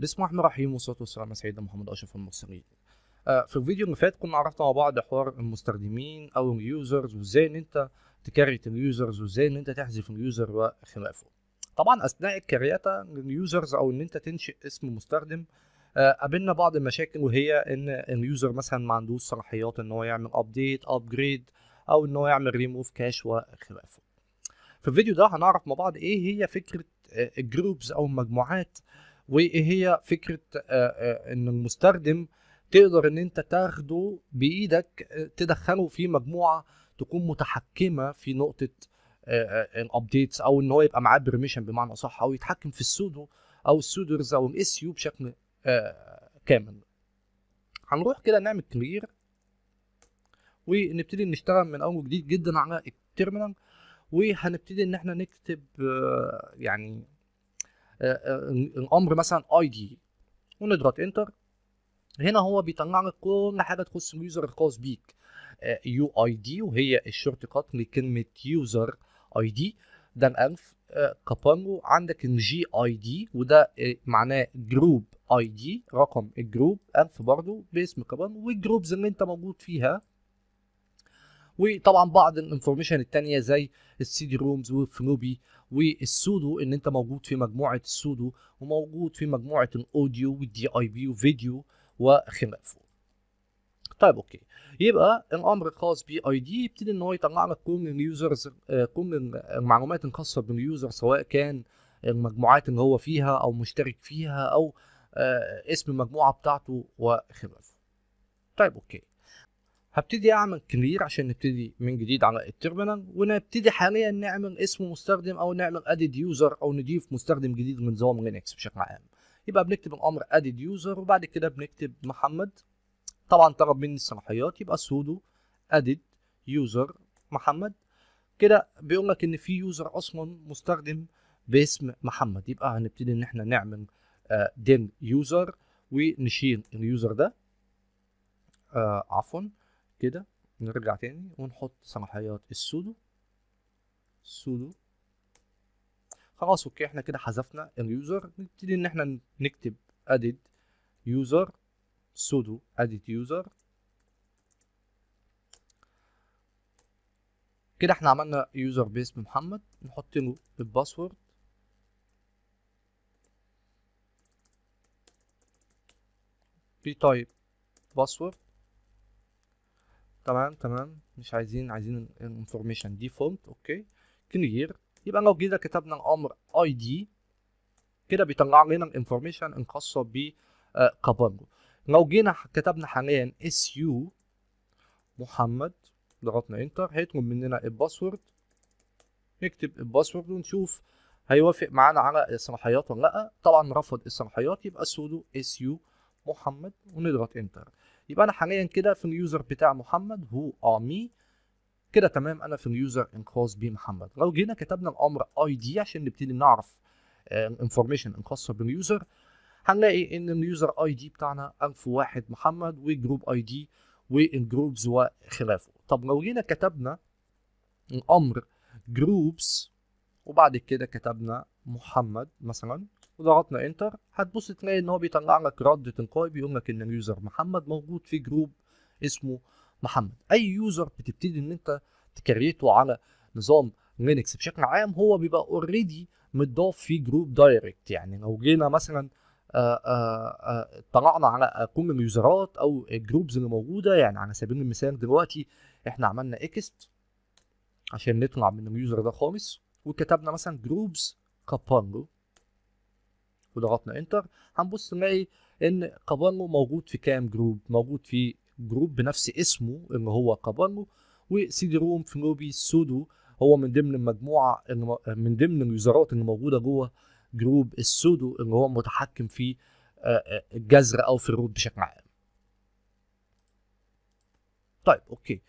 بسم الله الرحمن الرحيم والصلاه والسلام على سيدنا محمد اشرف المرسلين آه، في الفيديو اللي فات كنا عرفنا مع بعض حوار المستخدمين او اليوزرز وازاي ان انت تكريت اليوزرز وازاي ان انت تحذف اليوزر وخلافه طبعا اثناء الكرياته لليوزرز او ان انت تنشئ اسم مستخدم آه، قابلنا بعض المشاكل وهي ان اليوزر مثلا ما عندوش صلاحيات ان هو يعمل ابديت ابجريد او ان هو يعمل ريموف كاش وخلافه في الفيديو ده هنعرف مع بعض ايه هي فكره الجروبز آه، او المجموعات وهي فكره آه، آه، ان المستخدم تقدر ان انت تاخده بايدك آه، تدخله في مجموعه تكون متحكمه في نقطه الابديتس او ان هو يبقى معاه برميشن بمعنى اصح او يتحكم في السودو او السودرز او الاس يو بشكل كامل هنروح كده نعمل كلير ونبتدي نشتغل من اول جديد جدا على التيرمينال وهنبتدي ان احنا نكتب يعني الامر مثلا اي دي ونضغط انتر هنا هو بيطلع لك كل حاجه تخص اليوزر الخاص بيك يو اي دي وهي الشورت كات لكلمه يوزر اي دي ده الالف آه، كابانجو عندك الجي اي دي وده آه، معناه جروب اي دي رقم الجروب الف برضه باسم كابانجو والجروبز اللي انت موجود فيها وطبعا بعض الانفورميشن التانية زي السيدي رومز نوبي والسودو ان انت موجود في مجموعه السودو وموجود في مجموعه الاوديو والدي اي بي وفيديو وخلافه طيب اوكي يبقى الامر الخاص بي اي دي يبتدي ان هو يطلع لك كل اليوزرز آه، كل المعلومات الخاصه باليوزر سواء كان المجموعات اللي هو فيها او مشترك فيها او آه، اسم المجموعه بتاعته وخلافه طيب اوكي هبتدي اعمل كلير عشان نبتدي من جديد على التيرمينال ونبتدي حاليا نعمل اسم مستخدم او نعمل ادد يوزر او نضيف مستخدم جديد من نظام لينكس بشكل عام يبقى بنكتب الامر ادد يوزر وبعد كده بنكتب محمد طبعا طلب مني الصلاحيات يبقى سودو ادد يوزر محمد كده بيقول لك ان في يوزر اصلا مستخدم باسم محمد يبقى هنبتدي ان احنا نعمل ديم آه، يوزر ونشيل اليوزر ده آه، عفوا كده نرجع تاني ونحط صلاحيات السودو السودو خلاص اوكي احنا كده حذفنا اليوزر نبتدي ان احنا نكتب ادد يوزر سودو ادد يوزر كده احنا عملنا يوزر باسم محمد نحط له الباسورد تايب باسورد تمام تمام مش عايزين عايزين انفورميشن ديفولت اوكي كلير يبقى لو جينا كتبنا الامر اي دي كده بيطلع لنا الانفورميشن الخاصه ب آه، لو جينا كتبنا حاليا اس يو محمد ضغطنا انتر هيطلب مننا الباسورد نكتب الباسورد ونشوف هيوافق معانا على الصلاحيات ولا لا طبعا رفض الصلاحيات يبقى سودو اس يو محمد ونضغط انتر يبقى انا حاليا كده في اليوزر بتاع محمد هو ار آه مي كده تمام انا في اليوزر انقاذ بي محمد لو جينا كتبنا الامر اي دي عشان نبتدي نعرف الانفورميشن الخاصه باليوزر هنلاقي ان اليوزر اي دي بتاعنا 1001 محمد وجروب اي دي والجروبز وخلافه طب لو جينا كتبنا الامر جروبس وبعد كده كتبنا محمد مثلا وضغطنا انتر هتبص تلاقي ان هو بيطلع لك رد تلقائي بيقول لك ان اليوزر محمد موجود في جروب اسمه محمد اي يوزر بتبتدي ان انت تكريته على نظام لينكس بشكل عام هو بيبقى اوريدي متضاف في جروب دايركت يعني لو جينا مثلا اطلعنا آه، آه، آه، على كل اليوزرات او الجروبز اللي موجوده يعني على سبيل المثال دلوقتي احنا عملنا اكست عشان نطلع من اليوزر ده خالص وكتبنا مثلا جروبز كابانجو لو ضغطنا انتر هنبص نلاقي ان كابانجو موجود في كام جروب موجود في جروب بنفس اسمه اللي هو كابانجو وسيدي روم في نوبي سودو هو من ضمن المجموعه من ضمن الوزارات اللي موجوده جوه جروب السودو اللي هو متحكم في آه، آه، الجزر او في الروت بشكل عام طيب اوكي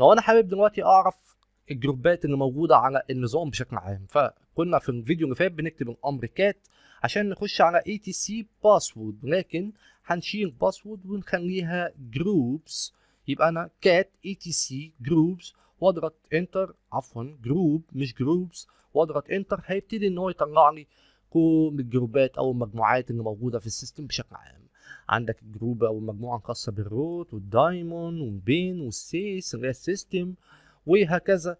لو انا حابب دلوقتي اعرف الجروبات اللي موجوده على النظام بشكل عام ف كنا في الفيديو اللي فات بنكتب الامر كات عشان نخش على اي تي سي باسورد لكن هنشيل باسورد ونخليها جروبس يبقى انا كات اي تي سي جروبس واضغط انتر عفوا جروب مش جروبس واضغط انتر هيبتدي ان هو يطلع لي كل الجروبات او المجموعات اللي موجوده في السيستم بشكل عام عندك الجروب او المجموعه الخاصه بالروت والدايمون والبين والسيس اللي هي السيستم وهكذا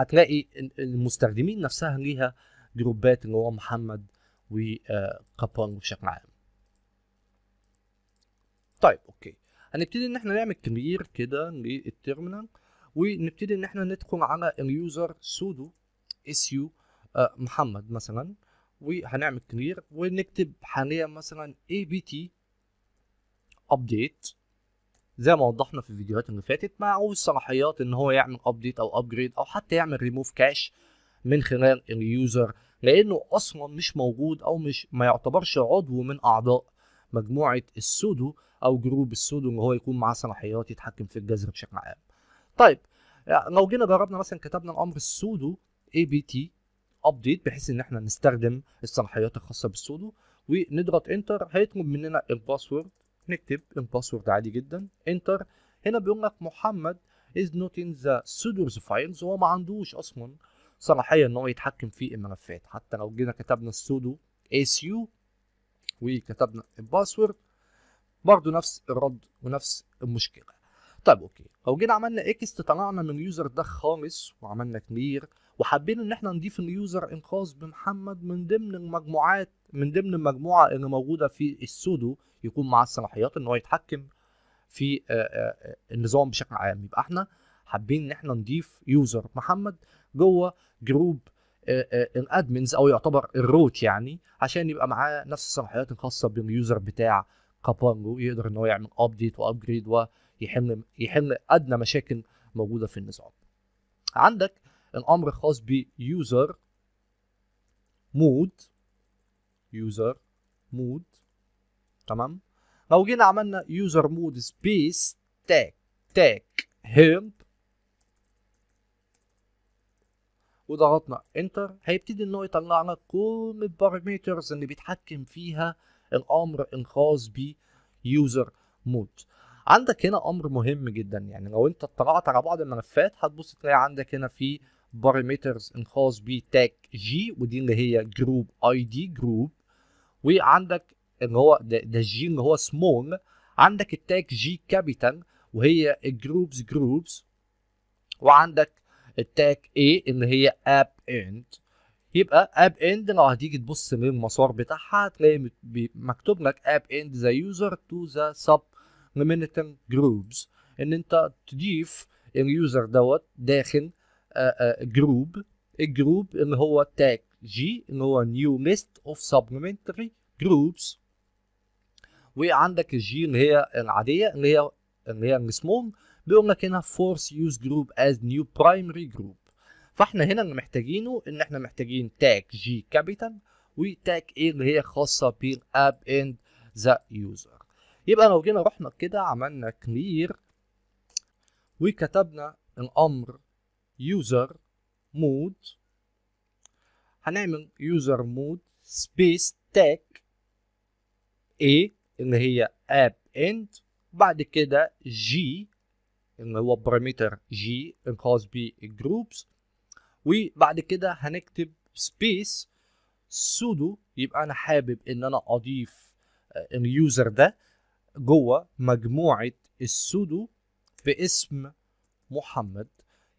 هتلاقي المستخدمين نفسها ليها جروبات اللي هو محمد وكابان آه، بشكل عام طيب اوكي هنبتدي ان احنا نعمل كلير كده للترمينال ونبتدي ان احنا ندخل على اليوزر سودو اس يو محمد مثلا وهنعمل كلير ونكتب حاليا مثلا اي بي تي ابديت زي ما وضحنا في الفيديوهات اللي فاتت معه الصلاحيات ان هو يعمل ابديت او ابجريد او حتى يعمل ريموف كاش من خلال اليوزر لانه اصلا مش موجود او مش ما يعتبرش عضو من اعضاء مجموعه السودو او جروب السودو ان هو يكون معاه صلاحيات يتحكم في الجذر بشكل عام. طيب لو جينا جربنا مثلا كتبنا الامر السودو اي بي تي ابديت بحيث ان احنا نستخدم الصلاحيات الخاصه بالسودو ونضغط انتر هيطلب مننا الباسورد نكتب الباسورد عادي جدا انتر هنا بيقول لك محمد از نوت ان ذا سودرز فايلز هو ما عندوش اصلا صلاحيه ان هو يتحكم في الملفات حتى لو جينا كتبنا السودو اس يو وكتبنا الباسورد برضه نفس الرد ونفس المشكله طيب اوكي لو جينا عملنا اكس طلعنا من اليوزر ده خالص وعملنا كلير وحابين ان احنا نضيف اليوزر انقاذ بمحمد من ضمن المجموعات من ضمن المجموعه اللي موجوده في السودو يكون مع الصلاحيات ان هو يتحكم في النظام بشكل عام يبقى احنا حابين ان احنا نضيف يوزر محمد جوه جروب الادمنز او يعتبر الروت يعني عشان يبقى معاه نفس الصلاحيات الخاصه باليوزر بتاع كابانجو يقدر ان هو يعمل ابديت وابجريد ويحل يحل ادنى مشاكل موجوده في النظام عندك الامر الخاص بيوزر مود يوزر مود تمام لو جينا عملنا يوزر مود سبيس tag tag هيرب وضغطنا انتر هيبتدي ان هو يطلع لنا كل البارامترز اللي بيتحكم فيها الامر الخاص ب user مود عندك هنا امر مهم جدا يعني لو انت اطلعت على بعض الملفات هتبص تلاقي عندك هنا في بارامترز الخاص تاج جي ودي اللي هي جروب اي دي جروب وعندك اللي هو ده, الجي اللي هو سمول عندك التاج جي كابيتال وهي الجروبز جروبز وعندك التاج اي اللي هي اب اند يبقى اب اند لو هتيجي تبص للمسار بتاعها هتلاقي مكتوب لك اب اند ذا يوزر تو ذا سب ريمينتنت جروبز ان انت تضيف اليوزر دوت داخل جروب آه، الجروب آه، اللي هو تاج جي اللي هو نيو ليست اوف سبلمنتري جروبس وعندك الجي اللي هي العاديه اللي هي اللي هي السمول بيقول لك هنا فورس يوز جروب از نيو برايمري جروب فاحنا هنا اللي محتاجينه ان احنا محتاجين تاج جي كابيتال وتاج ايه اللي هي خاصه بالاب اند ذا يوزر يبقى لو جينا رحنا كده عملنا كلير وكتبنا الامر user mode هنعمل user mode space tag A اللي هي app end بعد كده G اللي هو بارامتر G الخاص بالجروبس وبعد كده هنكتب space سودو يبقى انا حابب ان انا اضيف آه، اليوزر ده جوه مجموعه السودو باسم محمد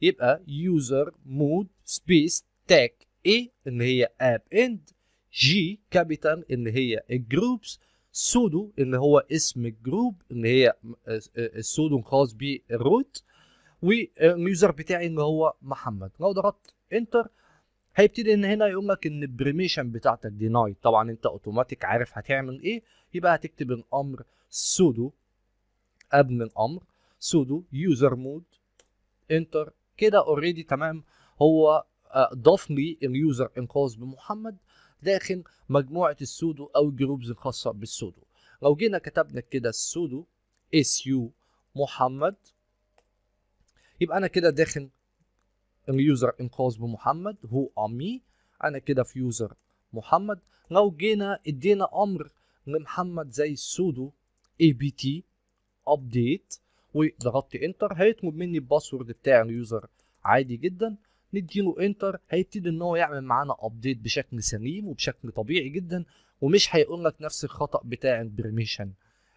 يبقى يوزر مود سبيس تاك اي اللي هي اب اند جي كابيتال اللي هي جروبس سودو اللي هو اسم الجروب اللي هي السودو الخاص بالروت واليوزر بتاعي اللي هو محمد لو ضغطت انتر هيبتدي ان هنا يقول لك ان البريميشن بتاعتك دي طبعا انت اوتوماتيك عارف هتعمل ايه يبقى هتكتب الامر سودو قبل الامر سودو يوزر مود انتر كده اوريدي تمام هو آه، ضاف لي اليوزر انقاذ بمحمد داخل مجموعه السودو او الجروبز الخاصه بالسودو لو جينا كتبنا كده السودو اس يو محمد يبقى انا كده داخل اليوزر انقاذ بمحمد هو امي انا كده في يوزر محمد لو جينا ادينا امر لمحمد زي السودو اي بي تي ابديت وضغطت انتر هيطلب مني الباسورد بتاع اليوزر عادي جدا نديله انتر هيبتدي ان هو يعمل معانا ابديت بشكل سليم وبشكل طبيعي جدا ومش هيقول لك نفس الخطا بتاع البرميشن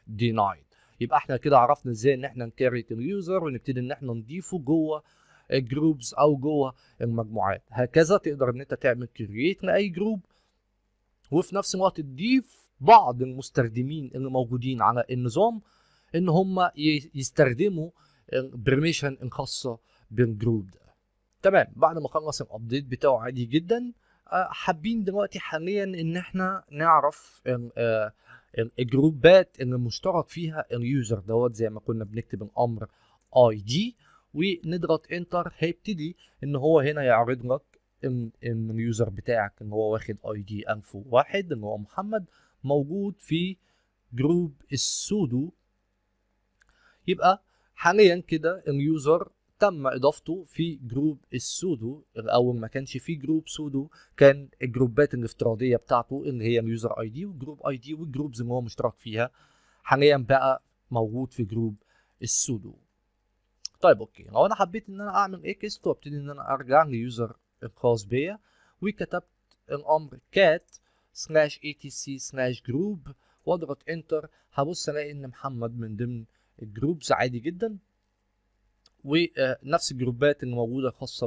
دينايد يبقى احنا كده عرفنا ازاي ان احنا نكريت اليوزر ونبتدي ان احنا نضيفه جوه الجروبز او جوه المجموعات هكذا تقدر ان انت تعمل كرييت لاي جروب وفي نفس الوقت تضيف بعض المستخدمين اللي موجودين على النظام ان هم يستخدموا برميشن الخاصه بالجروب ده تمام بعد ما خلص الابديت بتاعه عادي جدا آه، حابين دلوقتي حاليا ان احنا نعرف آه، الجروبات اللي مشترك فيها اليوزر دوت زي ما كنا بنكتب الامر اي دي ونضغط انتر هيبتدي ان هو هنا يعرض لك ان ان اليوزر بتاعك ان هو واخد اي دي 1001 ان هو محمد موجود في جروب السودو يبقى حاليا كده اليوزر تم اضافته في جروب السودو الاول ما كانش في جروب سودو كان الجروبات الافتراضيه بتاعته اللي هي اليوزر اي دي والجروب اي دي والجروبز اللي هو مشترك فيها حاليا بقى موجود في جروب السودو طيب اوكي لو انا حبيت ان انا اعمل اكست إيه، وابتدي ان انا ارجع ليوزر الخاص بيا وكتبت الامر كات سلاش اي تي سي سلاش جروب واضغط انتر هبص الاقي ان محمد من ضمن الجروبز عادي جدا ونفس الجروبات اللي موجوده خاصه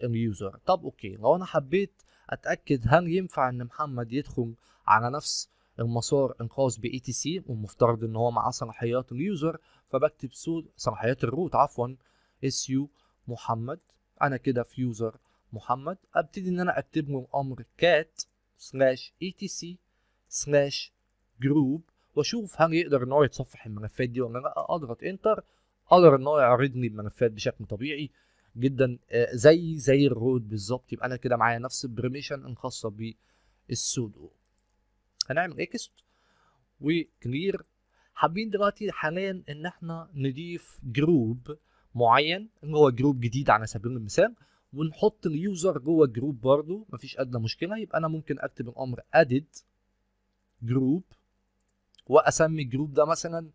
باليوزر آه، طب اوكي لو انا حبيت اتاكد هل ينفع ان محمد يدخل على نفس المسار الخاص ب اي تي سي والمفترض ان هو معاه صلاحيات اليوزر فبكتب سود صلاحيات الروت عفوا اس يو محمد انا كده في يوزر محمد ابتدي ان انا اكتب له امر كات سلاش اي تي سي سلاش جروب واشوف هل يقدر ان هو يتصفح الملفات دي ولا لا اضغط انتر اقدر ان هو يعرضني الملفات بشكل طبيعي جدا آه، زي زي الرود بالظبط يبقى انا كده معايا نفس البرميشن الخاصه بالسودو هنعمل اكست إيه؟ وكلير حابين دلوقتي حاليا ان احنا نضيف جروب معين ان هو جروب جديد على سبيل المثال ونحط اليوزر جوه الجروب برضه مفيش ادنى مشكله يبقى انا ممكن اكتب الامر ادد جروب واسمي الجروب ده مثلا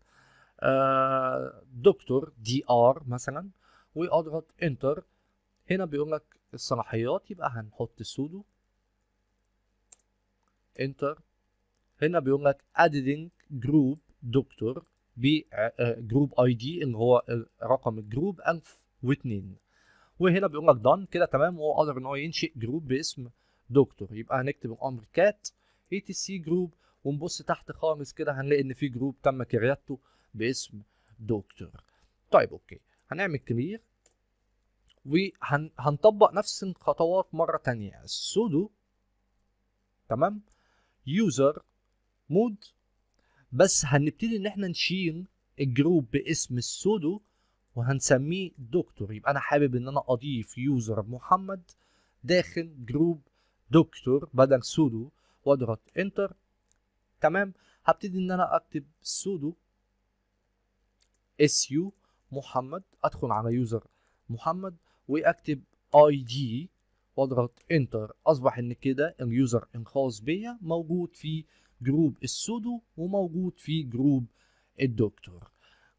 آه، دكتور دي ار مثلا واضغط انتر هنا بيقول لك الصلاحيات يبقى هنحط السودو انتر هنا بيقول لك اديتنج جروب دكتور بجروب اي دي اللي هو رقم الجروب 1002 وهنا بيقول لك دان كده تمام وهو قادر ان هو ينشئ جروب باسم دكتور يبقى هنكتب الامر كات اي تي سي جروب ونبص تحت خالص كده هنلاقي ان في جروب تم كريادته باسم دكتور طيب اوكي هنعمل كلير وهنطبق نفس الخطوات مره تانية السودو تمام يوزر مود بس هنبتدي ان احنا نشيل الجروب باسم السودو وهنسميه دكتور يبقى انا حابب ان انا اضيف يوزر محمد داخل جروب دكتور بدل سودو واضغط انتر تمام هبتدي ان انا اكتب سودو اس يو محمد ادخل على يوزر محمد واكتب اي دي واضغط انتر اصبح ان كده اليوزر الخاص بيا موجود في جروب السودو وموجود في جروب الدكتور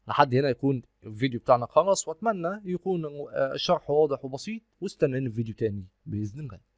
لحد هنا يكون الفيديو بتاعنا خلص واتمنى يكون الشرح واضح وبسيط واستناني في فيديو تاني باذن الله